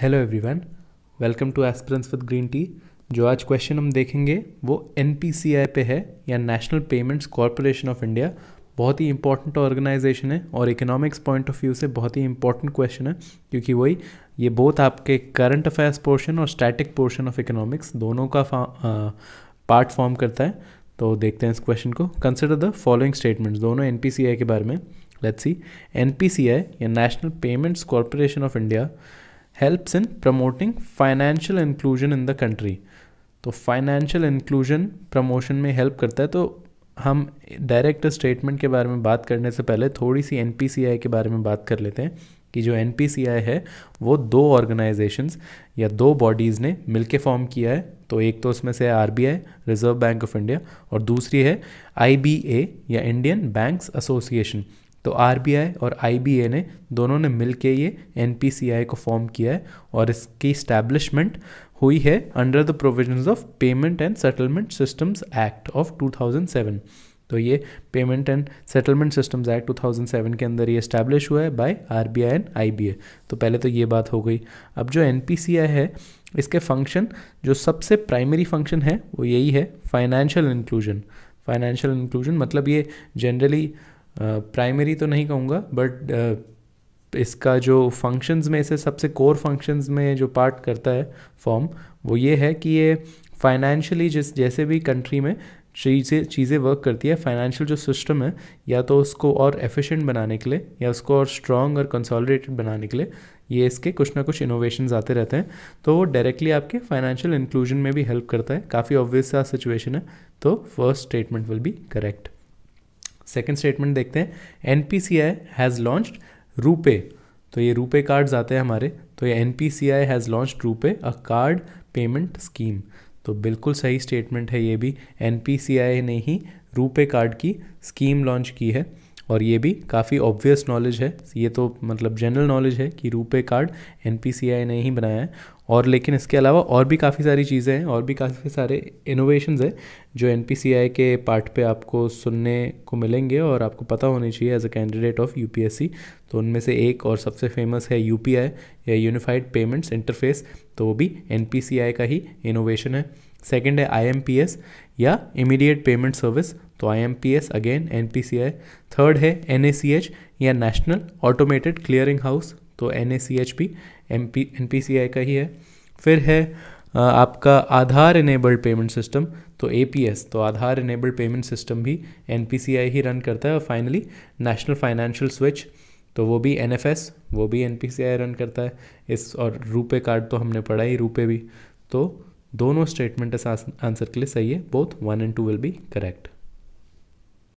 hello everyone welcome to aspirants with green tea जो आज question हम देखेंगे वो एन पे है या National Payments Corporation of India बहुत ही इंपॉर्टेंट ऑर्गेनाइजेशन है और इकोनॉमिक्स पॉइंट ऑफ व्यू से बहुत ही इंपॉर्टेंट क्वेश्चन है क्योंकि वही ये बोथ आपके करंट अफेयर्स पोर्शन और स्टैटिक पोर्शन ऑफ इकोनॉमिक्स दोनों का पार्ट फॉर्म करता है तो देखते हैं इस क्वेश्चन को कंसिडर द फॉलोइंग स्टेटमेंट्स दोनों एन के बारे में लेट्स सी एन या National Payments Corporation of India helps in promoting financial inclusion in the country तो फाइनेंशियल इंक्लूजन प्रमोशन में हेल्प करता है तो हम डायरेक्ट स्टेटमेंट के बारे में बात करने से पहले थोड़ी सी एन के बारे में बात कर लेते हैं कि जो एन है वो दो ऑर्गेनाइजेशंस या दो बॉडीज़ ने मिल फॉर्म किया है तो एक तो उसमें से R B I Reserve Bank of India और दूसरी है आई या इंडियन बैंक्स एसोसिएशन तो आर और आई ने दोनों ने मिल के ये एन को फॉर्म किया है और इसकी इस्टेब्लिशमेंट हुई है under the provisions of payment and settlement systems act of 2007 तो ये payment and settlement systems act 2007 के अंदर ये इस्टेब्लिश हुआ है बाय आई एंड आई तो पहले तो ये बात हो गई अब जो एन है इसके फंक्शन जो सबसे प्राइमरी फंक्शन है वो यही है फाइनेंशियल इंक्लूजन फाइनेंशियल इंक्लूजन मतलब ये जनरली प्राइमरी तो नहीं कहूँगा बट इसका जो फंक्शंस में से सबसे कोर फंक्शंस में जो पार्ट करता है फॉर्म वो ये है कि ये फाइनेंशियली जिस जैसे भी कंट्री में चीज़ें चीज़ें वर्क करती है फाइनेंशियल जो सिस्टम है या तो उसको और एफिशिएंट बनाने के लिए या उसको और स्ट्रॉन्ग और कंसोलिडेटेड बनाने के लिए ये इसके कुछ ना कुछ इनोवेशन आते रहते हैं तो वो डायरेक्टली आपके फाइनेंशियल इंक्लूजन में भी हेल्प करता है काफ़ी ऑब्वियस सा सिचुएशन है तो first statement will be correct second statement देखते हैं N P C I has launch RuPay तो ये रूपे कार्ड्स आते हैं हमारे तो ये N P C I has launch RuPay a card payment scheme तो बिल्कुल सही स्टेटमेंट है ये भी एन पी सी आई ने ही रूपे कार्ड की स्कीम लॉन्च की है और ये भी काफ़ी ऑब्वियस नॉलेज है ये तो मतलब जनरल नॉलेज है कि रूपे कार्ड एन ने ही बनाया है और लेकिन इसके अलावा और भी काफ़ी सारी चीज़ें हैं और भी काफ़ी सारे इनोवेशन हैं जो एन के पार्ट पे आपको सुनने को मिलेंगे और आपको पता होनी चाहिए as a candidate of you तो उनमें से एक और सबसे फेमस है यू या यूनिफाइड पेमेंट्स इंटरफेस तो वो भी एन का ही इनोवेशन है सेकेंड है आई या इमीडिएट पेमेंट सर्विस तो आई अगेन एन थर्ड है एन या नेशनल ऑटोमेटेड क्लियरिंग हाउस तो एन ए सी एच भी एम पी एन का ही है फिर है आपका आधार इनेबल्ड पेमेंट सिस्टम तो ए तो आधार इनेबल्ड पेमेंट सिस्टम भी एन ही रन करता है और फाइनली नेशनल फाइनेंशियल स्विच तो वो भी एन वो भी एन रन करता है इस और रूपे कार्ड तो हमने पढ़ा ही रूपे भी तो दोनों स्टेटमेंट इस आंसर के लिए सही है both one and two will be correct